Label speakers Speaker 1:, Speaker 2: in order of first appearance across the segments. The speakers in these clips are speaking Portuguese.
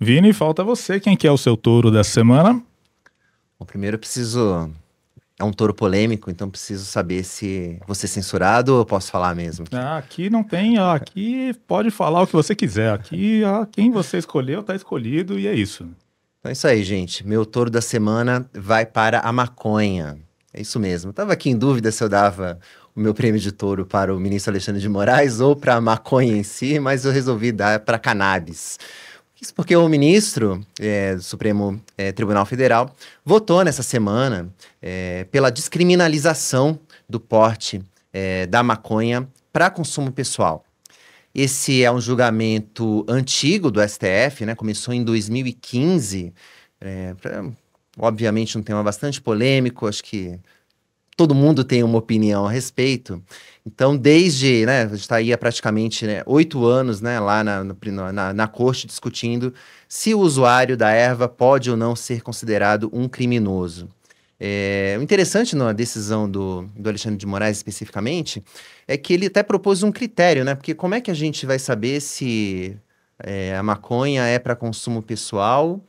Speaker 1: Vini, falta você. Quem que é o seu touro dessa semana? Bom, primeiro eu preciso. É um touro polêmico, então preciso saber se você ser é censurado ou eu posso falar mesmo. Ah, aqui não tem, ó, aqui pode falar o que você quiser. Aqui, ó, quem você escolheu tá escolhido e é isso. Então é isso aí, gente. Meu touro da semana vai para a maconha. É isso mesmo. Eu tava aqui em dúvida se eu dava o meu prêmio de touro para o ministro Alexandre de Moraes ou para a maconha em si, mas eu resolvi dar para cannabis isso porque o ministro é, do Supremo é, Tribunal Federal votou nessa semana é, pela descriminalização do porte é, da maconha para consumo pessoal. Esse é um julgamento antigo do STF, né? começou em 2015. É, pra, obviamente, um tema bastante polêmico, acho que todo mundo tem uma opinião a respeito. Então, desde, né, a gente está aí há praticamente né, oito né, anos, né, lá na, na, na corte discutindo se o usuário da erva pode ou não ser considerado um criminoso. É, o interessante na decisão do, do Alexandre de Moraes especificamente é que ele até propôs um critério, né? Porque como é que a gente vai saber se é, a maconha é para consumo pessoal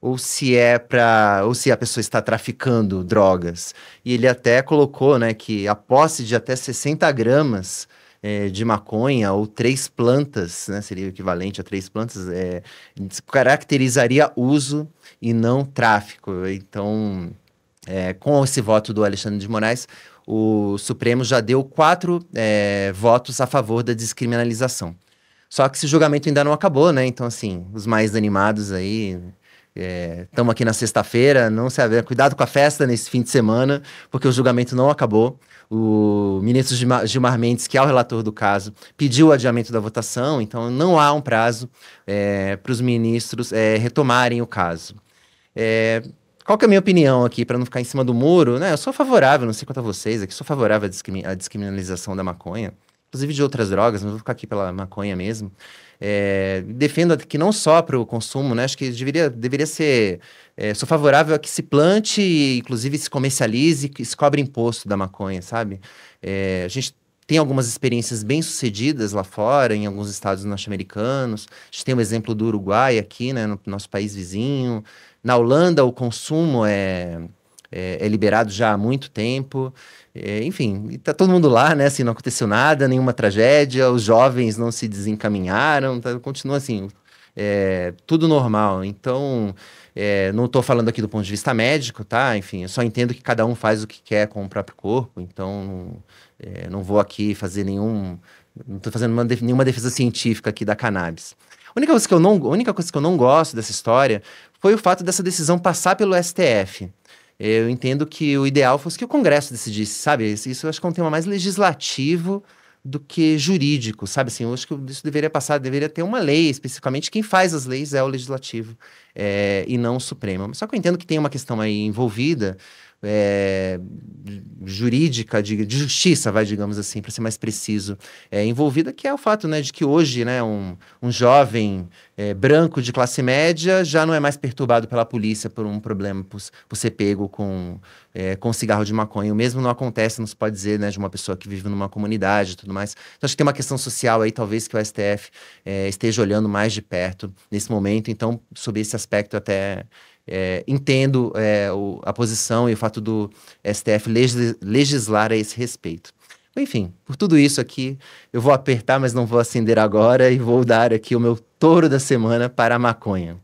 Speaker 1: ou se é para ou se a pessoa está traficando drogas. E ele até colocou, né, que a posse de até 60 gramas é, de maconha ou três plantas, né, seria o equivalente a três plantas, é, caracterizaria uso e não tráfico. Então, é, com esse voto do Alexandre de Moraes, o Supremo já deu quatro é, votos a favor da descriminalização. Só que esse julgamento ainda não acabou, né? Então, assim, os mais animados aí Estamos é, aqui na sexta-feira, não se haver. Cuidado com a festa nesse fim de semana, porque o julgamento não acabou. O ministro Gilmar, Mendes, que é o relator do caso, pediu o adiamento da votação, então não há um prazo é, para os ministros é, retomarem o caso. É, qual que é a minha opinião aqui, para não ficar em cima do muro? Né? Eu sou favorável, não sei quanto a vocês aqui, sou favorável à descriminalização da maconha inclusive de outras drogas, mas vou ficar aqui pela maconha mesmo. É, defendo que não só para o consumo, né? Acho que deveria, deveria ser. É, sou favorável a que se plante, inclusive se comercialize, que se cobre imposto da maconha, sabe? É, a gente tem algumas experiências bem sucedidas lá fora, em alguns estados norte-americanos. A gente tem o um exemplo do Uruguai aqui, né? No nosso país vizinho. Na Holanda, o consumo é é, é liberado já há muito tempo. É, enfim, está todo mundo lá, né? Assim, não aconteceu nada, nenhuma tragédia, os jovens não se desencaminharam, tá, continua assim, é, tudo normal. Então, é, não estou falando aqui do ponto de vista médico, tá? Enfim, eu só entendo que cada um faz o que quer com o próprio corpo, então é, não vou aqui fazer nenhum. Não estou fazendo nenhuma defesa científica aqui da cannabis. A única, coisa que eu não, única coisa que eu não gosto dessa história foi o fato dessa decisão passar pelo STF. Eu entendo que o ideal fosse que o Congresso decidisse, sabe? Isso eu acho que é um tema mais legislativo do que jurídico, sabe? Assim, eu acho que isso deveria passar, deveria ter uma lei especificamente. Quem faz as leis é o legislativo é, e não o Supremo. Só que eu entendo que tem uma questão aí envolvida é, jurídica, de, de, justiça, vai, digamos assim, para ser mais preciso, é, envolvida, que é o fato né, de que hoje né, um, um jovem é, branco de classe média já não é mais perturbado pela polícia por um problema, por, por ser pego com, é, com cigarro de maconha. O mesmo não acontece, não se pode dizer, né, de uma pessoa que vive numa comunidade e tudo mais. Então, acho que tem uma questão social aí, talvez, que o STF é, esteja olhando mais de perto nesse momento. Então, sobre esse aspecto, até é, entendo é, o, a posição e o fato do STF legis, legislar a esse respeito. Enfim, por tudo isso aqui, eu vou apertar, mas não vou acender agora e vou dar aqui o meu touro da semana para a maconha.